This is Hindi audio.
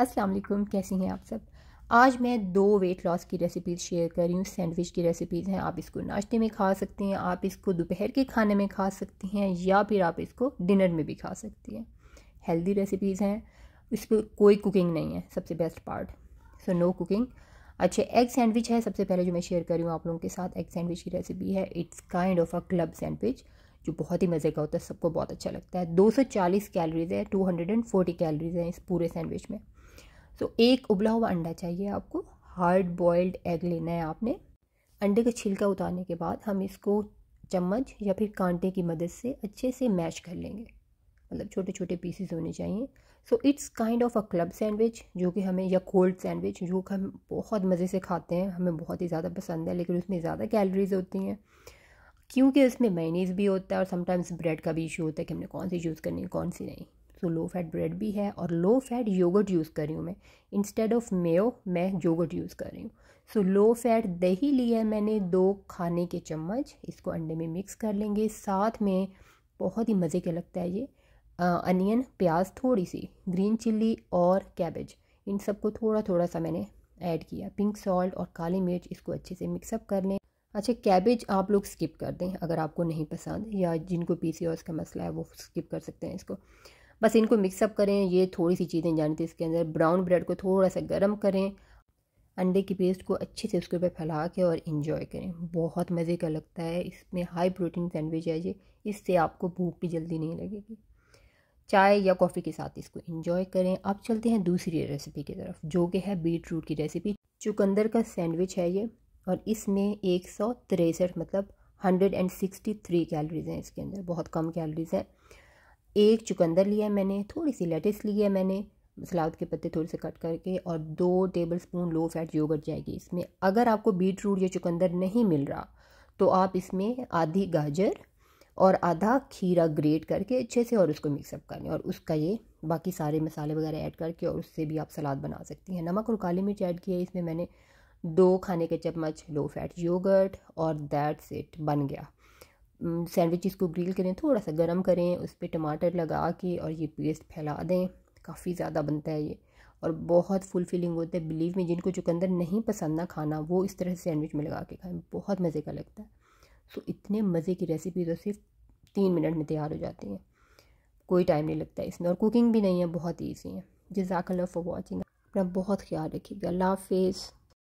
अस्सलाम वालेकुम कैसी हैं आप सब आज मैं दो वेट लॉस की रेसिपीज़ शेयर कर रही हूँ सैंडविच की रेसिपीज़ हैं आप इसको नाश्ते में खा सकती हैं आप इसको दोपहर के खाने में खा सकती हैं या फिर आप इसको डिनर में भी खा सकती हैं हेल्दी रेसिपीज़ हैं इस पर कोई कुकिंग नहीं है सबसे best part so no cooking अच्छा एग सैंडविच है सबसे पहले जो मैं शेयर कर रही हूँ आप लोगों के साथ एग सैंडविच की रेसिपी है it's kind of a club sandwich जो बहुत ही मज़े का होता है सबको बहुत अच्छा लगता है 240 कैलोरीज है 240 कैलोरीज हैं इस पूरे सैंडविच में तो एक उबला हुआ अंडा चाहिए आपको हार्ड बॉयल्ड एग लेना है आपने अंडे का छिलका उतारने के बाद हम इसको चम्मच या फिर कांटे की मदद से अच्छे से मैश कर लेंगे मतलब छोटे छोटे पीसेस होने चाहिए so it's kind of a club sandwich जो कि हमें या कोल्ड सैंडविच जो कि हम बहुत मज़े से खाते हैं हमें बहुत ही ज़्यादा पसंद है लेकिन उसमें ज़्यादा कैलोरीज होती हैं क्योंकि उसमें मैनीज भी होता है और समटाइम्स ब्रेड का भी इशू होता है कि हमने कौन सी यूज़ करनी है कौन सी नहीं तो लो फैट ब्रेड भी है और लो फैट योगर्ट यूज़ कर रही हूँ मैं इंस्टेड ऑफ मेयो मैं योगर्ट यूज़ कर रही हूँ सो लो फैट दही लिया है मैंने दो खाने के चम्मच इसको अंडे में मिक्स कर लेंगे साथ में बहुत ही मज़े का लगता है ये अनियन प्याज थोड़ी सी ग्रीन चिल्ली और कैबेज इन सबको थोड़ा थोड़ा सा मैंने ऐड किया पिंक सॉल्ट और काली मिर्च इसको अच्छे से मिक्सअप कर लें अच्छा कैबेज आप लोग स्किप कर दें अगर आपको नहीं पसंद या जिनको पी का मसला है वो स्किप कर सकते हैं इसको बस इनको मिक्सअप करें ये थोड़ी सी चीज़ें जानी थी इसके अंदर ब्राउन ब्रेड को थोड़ा सा गर्म करें अंडे की पेस्ट को अच्छे से उसके ऊपर फैला के और इन्जॉय करें बहुत मज़े का लगता है इसमें हाई प्रोटीन सैंडविच है ये इससे आपको भूख भी जल्दी नहीं लगेगी चाय या कॉफ़ी के साथ इसको इन्जॉय करें अब चलते हैं दूसरी रेसिपी की तरफ जो कि है बीट रूट की रेसिपी चुकंदर का सैंडविच है ये और इसमें एक सौ तिरसठ मतलब hundred and sixty three calories हैं इसके अंदर बहुत कम कैलरीज़ हैं एक चुकंदर लिया है मैंने थोड़ी सी लेटिस ली है मैंने सलाद के पत्ते थोड़े से कट करके और दो tablespoon low fat yoghurt जाएगी इसमें अगर आपको बीट रूट या चुकंदर नहीं मिल रहा तो आप इसमें आधी गाजर और आधा खीरा ग्रेट करके अच्छे से और उसको मिक्सअप कर लें और उसका ये बाकी सारे मसाले वगैरह ऐड करके और उससे भी आप सलाद बना सकती हैं नमक और काली मिर्च ऐड किया है इसमें मैंने दो खाने के चम्मच लो फैट योगर्ट और दैट्स इट बन गया सैंडविचेस को ग्रिल करें थोड़ा सा गर्म करें उस पर टमाटर लगा के और ये पेस्ट फैला दें काफ़ी ज़्यादा बनता है ये और बहुत फुलफिलिंग होता है बिलीव में जिनको चुकंदर नहीं पसंद ना खाना वो इस तरह से सैंडविच में लगा के खाएं बहुत मज़े का लगता है सो तो इतने मज़े की रेसिपी तो सिर्फ तीन मिनट में तैयार हो जाती हैं कोई टाइम नहीं लगता इसमें और कुकिंग भी नहीं है बहुत ईजी है लव फॉर वॉचिंग अपना बहुत ख्याल रखिएगा अल्लाह हाफिज़